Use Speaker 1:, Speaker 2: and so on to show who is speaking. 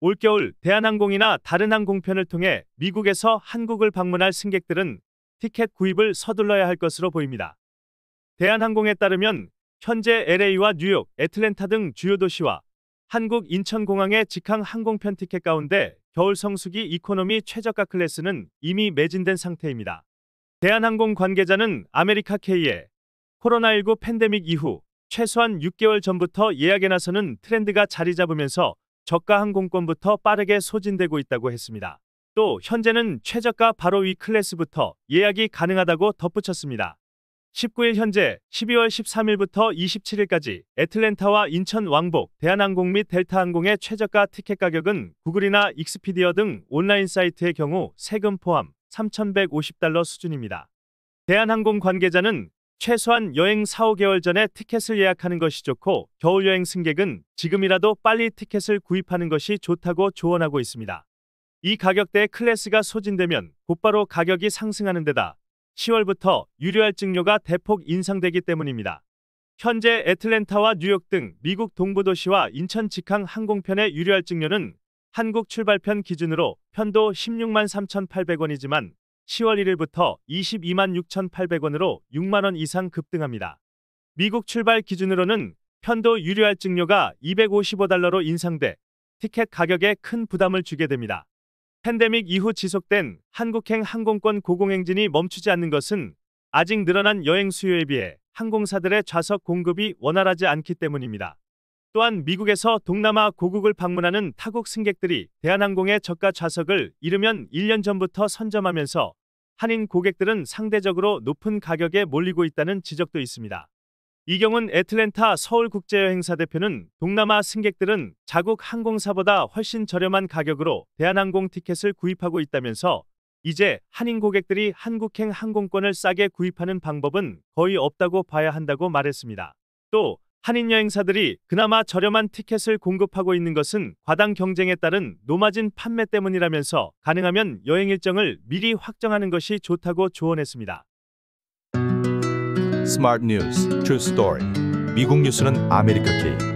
Speaker 1: 올겨울 대한항공이나 다른 항공편을 통해 미국에서 한국을 방문할 승객들은 티켓 구입을 서둘러야 할 것으로 보입니다. 대한항공에 따르면 현재 LA와 뉴욕, 애틀랜타 등 주요 도시와 한국 인천공항의 직항 항공편 티켓 가운데 겨울 성수기 이코노미 최저가 클래스는 이미 매진된 상태입니다. 대한항공 관계자는 아메리카K에 코로나19 팬데믹 이후 최소한 6개월 전부터 예약에 나서는 트렌드가 자리 잡으면서 저가 항공권부터 빠르게 소진되고 있다고 했습니다. 또 현재는 최저가 바로 위 클래스부터 예약이 가능하다고 덧붙였습니다. 19일 현재 12월 13일부터 27일까지 애틀랜타와 인천 왕복 대한항공 및 델타항공의 최저가 티켓 가격은 구글이나 익스피디어 등 온라인 사이트의 경우 세금 포함 3,150달러 수준입니다. 대한항공 관계자는 최소한 여행 4, 5개월 전에 티켓을 예약하는 것이 좋고 겨울 여행 승객은 지금이라도 빨리 티켓을 구입하는 것이 좋다고 조언하고 있습니다. 이 가격대의 클래스가 소진되면 곧바로 가격이 상승하는 데다 10월부터 유료 할증료가 대폭 인상되기 때문입니다. 현재 애틀랜타와 뉴욕 등 미국 동부도시와 인천 직항 항공편의 유료 할증료는 한국 출발편 기준으로 편도 16만 3,800원이지만 10월 1일부터 22만 6,800원으로 6만원 이상 급등합니다. 미국 출발 기준으로는 편도 유료 할증료가 255달러로 인상돼 티켓 가격에 큰 부담을 주게 됩니다. 팬데믹 이후 지속된 한국행 항공권 고공행진이 멈추지 않는 것은 아직 늘어난 여행 수요에 비해 항공사들의 좌석 공급이 원활하지 않기 때문입니다. 또한 미국에서 동남아 고국을 방문하는 타국 승객들이 대한항공의 저가 좌석을 이르면 1년 전부터 선점하면서 한인 고객들은 상대적으로 높은 가격에 몰리고 있다는 지적도 있습니다. 이경은 애틀랜타 서울국제여행사 대표는 동남아 승객들은 자국 항공사보다 훨씬 저렴한 가격으로 대한항공 티켓을 구입하고 있다면서 이제 한인 고객들이 한국행 항공권을 싸게 구입하는 방법은 거의 없다고 봐야 한다고 말했습니다. 또 한인 여행사들이 그나마 저렴한 티켓을 공급하고 있는 것은 과당 경쟁에 따른 노마진 판매 때문이라면서 가능하면 여행 일정을 미리 확정하는 것이 좋다고 조언했습니다. 스마트 뉴스, 트루 스토리. 미국 뉴스는 아메리카 케이.